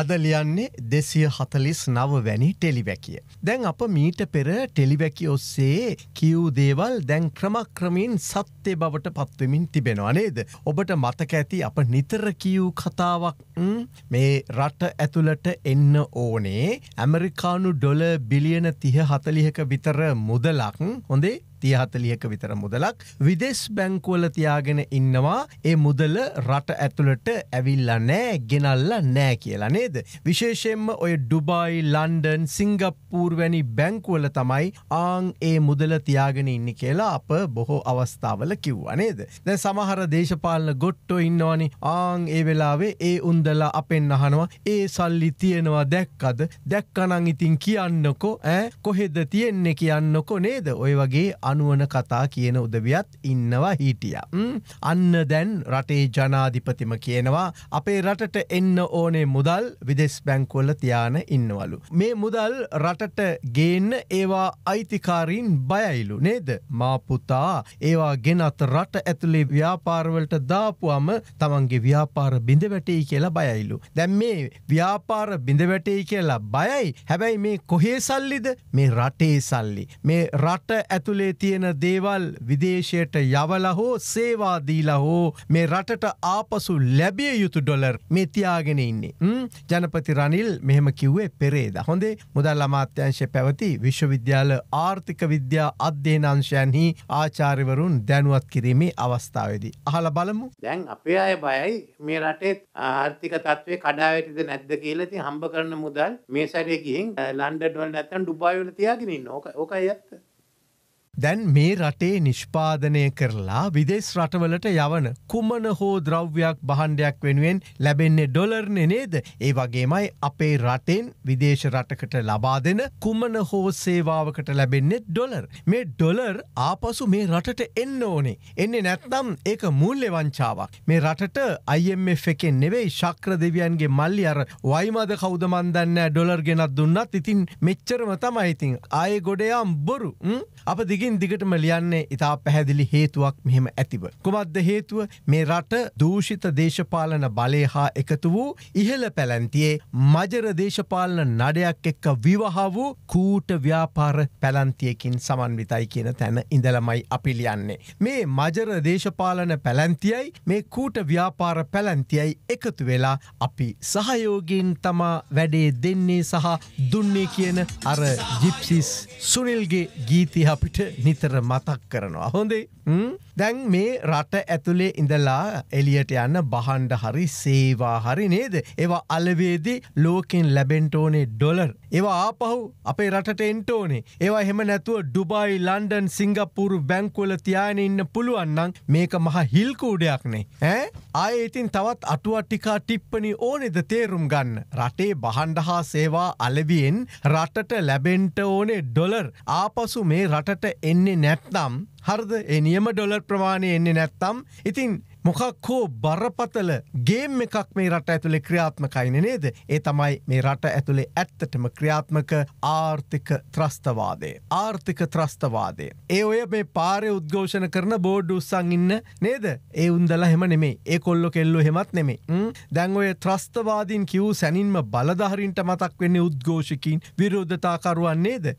අද ලියන්නේ දෙසිය හතලිස් නවවැනි ටෙලිවැකිය. දැන් අප මීට පෙර ටෙලිවැකි ඔස්සේ කිව් දේවල් දැන් ක්‍රමක්‍රමින් සත්‍යය බවට පත්වමින් තිබෙනවා නේද. ඔබට මතක ඇති අප නිතර කියව් කතාවක් මේ රට ඇතුළට එන්න ඕනේ ඇමරිකානු ඩොල බිලියන තිහ හතලිහක විතර මුදලක් හොඳේ තියහතලියක විතර මුදලක් විදෙස් බැංකුවල තියාගෙන ඉන්නවා ඒ මුදල රට ඇතුළට ඇවිල්ල නෑ ගෙනල්ල නෑ කියලා නේද. විශේෂෙන්ම ඔය ඩුබයි ලන්ඩන් සිංගප්පූර්වැනි බැංකුවල තමයි ආං ඒ මුදල තියාගෙන ඉන්න කියලා අප බොහෝ අවස්ථාවල කිව්වනේද. දැ සමහර දේශපාලන ගොට්ටෝ ඉන්නවානි ආං ඒ වෙලාවේ ඒ උන්දලා අපෙන් අහනවා ඒ සල්ලි තියෙනවා දැක්කද දැක්කනං ඉතින් කියන්නකෝ ඇ කොහෙද තියෙන්නේ කියන්නකො නේද ඔය වගේ අ අනුවන කතා කියන උදවියත් ඉන්නවා හිටිය. අන්න දැන් රටේ ජනාධිපතිම කියනවා අපේ රටට එන්න ඕනේ මුදල් විදෙස් බැංකුවල තියාන ඉන්නවලු. මේ මුදල් රටට ගේන්න ඒවා අයිතිකාරීන් බයයිලු නේද මාපුතා ඒවා ගෙනත් රට ඇතුළේ ව්‍යාපාරවලට දාපුුවම තමන්ගේ ව්‍යාපාර බිඳ වැටෙයි කියලා බයයිලු. දැන් මේ ව්‍යාපාර බිඳ වැටෙයි කියලා බයයි හැබැයි මේ කොහේ සල්ලිද මේ රටේ සල්ලි. මේ රට ඇතුළේ තියෙන දේවල් විදේශයට යවල හෝ සේවාදීලා හෝ මේ රටට ආපසු ලැබිය යුතු ඩොලර් මේ තියාගෙන ඉන්නේ. ජනපති රනිල් මෙහෙම කිව්වේ පෙරේද. හොඳේ මුදල් අමාත්‍යංශය පැවති විශ්වවිද්‍යාල ආර්ථික විද්‍යා අධ්‍යනංශයන්හි ආචාරිවරුන් දැනුවත් කිරීමේ අවස්ථාවේදී. අහල බලමු දැන් අපේ අය බයයි මේ රටේ ආර්ථික තත්වය කඩාවැටිද නැද්ද කියලති හම්බ කරන මුදල් මේ සැරයකින් ලන්ඩ ඩොල් නැතන් ඩුබායවල තියාගෙන ඕක ඕක ඇත්ත. දැන් මේ රටේ නිෂ්පාදනය කරලා විදෙස් රටවලට යවන කුමන හෝ ද්‍රව්‍යයක් බහන්ඩයක් වෙනුවෙන් ලැබෙන්නේ ඩොලර්න නේද ඒ වගේමයි අපේ රටෙන් විදේශ රටකට ලබා දෙන කුමන හෝ සේවාවකට ලැබෙන්නේ ඩොලර් මේ ඩොලර් ආපසු මේ රටට එන්න ඕනේ එන්නේ නැත්නම් ඒක මුල්ලෙවංචාවක් මේ රටට අයිF එකෙන් නෙවෙයි ශක්‍ර දෙවියන්ගේ මල්ලි අර වයිමද කෞදමන් දන්න ඩොලර් ගෙනත් දුන්නත් ඉතින් මෙච්චරම තමයි ඉතින් ආය ගොඩයම් බොරු අප දිගින් දිගින් දිගටම ලියන්නේ ඉතා පැහැදිලි හේතුවක් මෙහෙම ඇතිව. කුමක්ද හේතුව මේ රට දූෂිත දේශපාලන බලය හා එකතු වූ ඉහළ පැලැන්තියේ මජර දේශපාලන නඩයක් එක්ක විවහ වූ කූට ව්‍යාපාර පැලන්තියකින් සමන්විතයි කියන තැන ඉඳලමයි අපි ලියන්නේ. මේ මජර දේශපාලන පැලැන්තියයි මේ කූට ව්‍යාපාර පැලැන්තියයි එකතු වෙලා අපි සහයෝගෙන් තමා වැඩේ දෙන්නේ සහ දුන්නේ කියන අර ජිප්සිස් සුනිල්ගේ ගීතිය අපිට නිතර මතක් කරනවා හොඳේ දැන් මේ රට ඇතුළේ ඉඳලා එලියට යන්න බහන්ඩ හරි සේවා හරි නේද ඒවා අලවේදී ලෝකෙන් ලැබෙන්ටෝනේ ඩොලර් ඒවා ආපහු අපේ රටට එන්ටෝනේ ඒවා හෙම නැතුව ඩුබයි ලන්ඩන් සිංගපපුරු බැංකුවල තියාන ඉන්න පුළුවන්නම් මේක මහ හිල්කූඩයක්නේ ඇ ආය ඉතින් තවත් අටුවටිකා ටිප්පනි ඕනෙද තේරුම් ගන්න රටේ බහන්ඩ හා සේවා අලවියෙන් රටට ලැබෙන්ට ඕනේ ඩොලර් ආපසු මේ රටට එන්නේ නැත්නම් හරද එනියම ඩොලර් ප්‍රමාණය එන්නේ නැත්තම් ඉතින් මොකක් හෝ බරපතල ගේම් එකක් මේ රට ඇතුළේ ක්‍රියාත්මකයින නේද ඒ තමයි මේ රට ඇතුළේ ඇත්තටම ක්‍රියාත්මක ආර්ථික ත්‍රස්තවාදේ. ආර්ථික ත්‍රස්තවාදේ. ඒ ඔය මේ පාරය උද්ඝෝෂණ කරන බෝඩ් උත්සන් ඉන්න නේද ඒ උන්දල හෙම නෙමේ ඒ කොල්ලො කෙල්ලු හෙමත් නෙමේ දැන් ඔය ත්‍රස්තවාදීන් කිව් සැනින්ම බලධහරින්ට මතක් වෙන්නේ උද්ඝෝෂකින් විරෝධතාකරුවන් නේද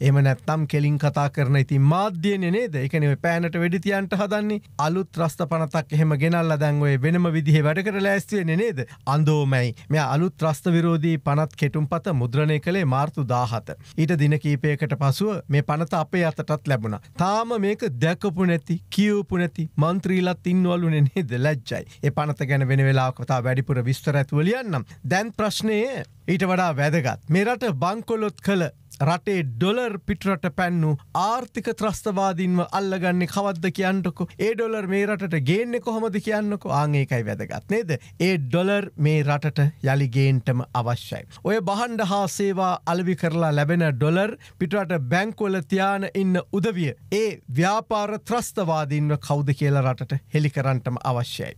එම නැත්තම් කෙලින් කතා කරන ඉතින් මාධ්‍යයන නේද ඒකන පෑනට වැඩිතියන්ට හදන්නේ අලුත් රස්ත පනතක් එහෙම ගෙනල්ල දැන්වේ වෙනම විදිහ වැඩකට ලෑස්තිවෙන නේද අන්දෝමයි මෙ අලුත් රස්ත විරෝධී පනත් කෙටුම් පත මුද්‍රණය කළේ මාර්තු දාහත. ඊට දින කීපයකට පසුව මේ පනත අපේ අතටත් ලැබුණ. තාම මේක දැකපු නැති කියවපු නැති මන්ත්‍රීලත් ඉන්වලුනේ නේද ලැජ්ජයි. ඒ පනත ගැන වෙන වෙලා කතා වැඩිපුර විස්තර ඇතුවලියන්නම්. දැන් ප්‍රශ්නයේ ඊට වඩා වැදගත්. මෙරට බංකොලොත් කළ රටේ ඩොලර් පිටරට පැන්නු ආර්ථික ත්‍රස්තවාදීන්ව අල්ලගන්න කවද්ද කියන්නටකු ඒ ඩොලර් මේ රට ගේන්නෙ කොහොමද කියන්නක ආඒකයි වැදගත් නේද ඒ ඩොලර් මේ රටට යළිගේන්ටම අවශ්‍යයි. ඔය බහන්ඩ හා සේවා අලවි කරලා ලැබෙන ඩොලර් පිටරට බැංකොල තියාන ඉන්න උදවිය ඒ ව්‍යාපාර ත්‍රස්තවාදීන්ව කෞද කියලා රටට හෙළි කරන්ටම අවශ්‍යයි.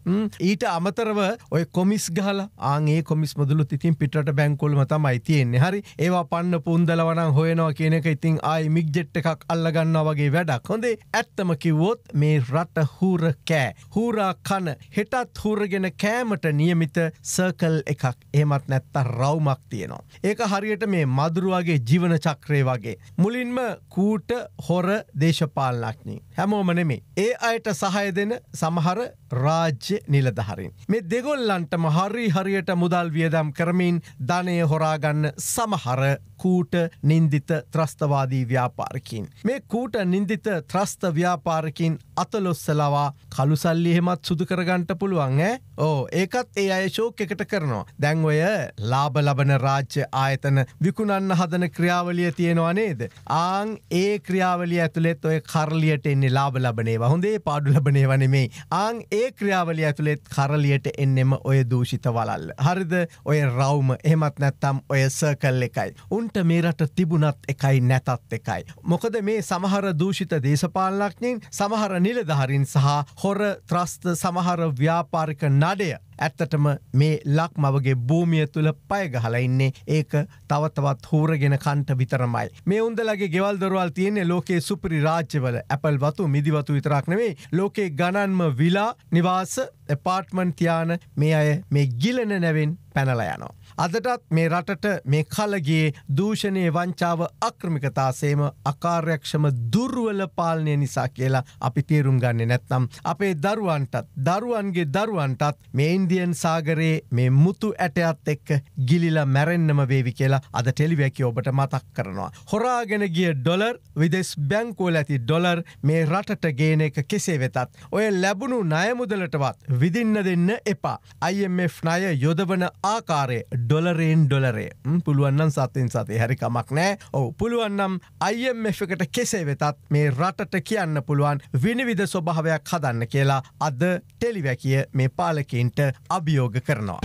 ඊට අමතරව ඔය කොමිස් ගහල ආගේ කොමිස් මුදලු තින් පිට බැංකොල්ම තමයි තියෙන්නේ හරි ඒවා පන්න පුන්දලවනම් හොයනවා කියන එක ඉතින් ආයි මික්ජෙට් එකක් අල්ලගන්නා වගේ වැඩක් හොඳේ ඇත්තම කිව්වොත් මේ රට හූර කෑ හූරා කන හෙටත් හූරගෙන කෑමට නියමිත සර්කල් එකක් ඒමත් නැත්ත රවුමක් තියෙනවා. ඒක හරියට මේ මදුරුවගේ ජීවන චක්‍රය වගේ. මුලින්ම කූට හොර දේශපාලනක්නී. හැමෝම නෙමේ. ඒ අයට සහය දෙන සමහර රාජ්‍ය නිලධහරින්. මේ දෙගොල්ලන්ටම හරි හරියට මුදල් වියදම් කරමින් ධනය හොරාගන්න සමහර කූට නින්දිත ත්‍රස්තවාදී ව්‍යාපාරකින්. මේ කූට නින්දිත ත්‍රස්ත ව්‍යාපාරකින් අතලොස්සලවා කළුසල්ලිහෙමත් සුදුකරගන්ට පුළුවන් ඈ ඕ ඒකත් ඒ අය ශෝකකට කරනවා. දැන්ඔය ලාබ ලබන රාජ්‍ය ආයතන විකුණන්න හදන ක්‍රියාවලිය තියෙනවා නේද. ආං ඒ ක්‍රියාවලිය ඇතුළෙත් ඔය කරලියට එන්නේ ලාබ ලබනේ වහොඳේ පාඩු ලබනේ වනෙමේ ආං ඒ ක්‍රියාවලිය ඇතුළෙත් කරලියට එන්නෙම ඔය දූෂිත වලල්. හරිද ඔය රවම එහමත් නැත්තම් ඔය සර්කල් එකයි. උන්ට ඔවුන්ට මේ රට තිබුණත් එකයි නැතත් එකයි. මොකද මේ සමහර දූෂිත දේශපාලනක්ඥයෙන් සමහර නිලධහරින් සහ හොර ත්‍රස්ත සමහර ව්‍යාපාරික නඩය ඇත්තටම මේ ලක් මවගේ භූමිය තුළ පයගහලඉන්නේ ඒක තවතවත් හූරගෙන කන්ට විතරමයි. මේ උන්දලගේ ගෙවල්දරවල් තියන්නේ ලෝකයේ සුපරි රාජ්‍යවල ඇපල් වතු මිදිවතු විතරක්නවේ ලෝකේ ගණන්ම විලා නිවාස පාට්මන්තියාන මේ අය මේ ගිලන නැවෙන් පැනලයනවා. අදටත් මේ රටට මේ කලගේ දූෂණය වංචාව අක්‍රමිකතාසේම අකාර්යක්ෂම දුර්වල පාලනය නිසා කියලා අපි තේරුම් ගන්න නැත්නම්. අපේ දරුවන්ටත් දරුවන්ගේ දරුවන්ටත් මේ ඉන්දියන් සාගරයේ මේ මුතු ඇටයත් එක්ක ගිලිලා මැරෙන්න්නම වේවි කියලා අද ටෙලිවැකි ඔබට මතක් කරනවා. හොරාගෙන ගිය ඩොලර් විදෙස් බැංකෝල ඇති ඩොලර් මේ රටට ගේන එක කෙසේ වෙතත්. ඔය ලැබුණු නයමුදලටවත් විදින්න දෙන්න එපා. IMF නය යොදවන ආකාරය ඩො ඩොලරෙන් ඩොලරේ පුළුවන්නම් සතතින් සතේ හරිකමක් නෑ ඔව පුළුවන්නම් අයම් එකට කෙසේ වෙතත් මේ රටට කියන්න පුළුවන් විනිවිධ ස්වභාවයක් හදන්න කියලා අද ටෙලිවැකිය මේ පාලකින්ට අභියෝග කරනවා.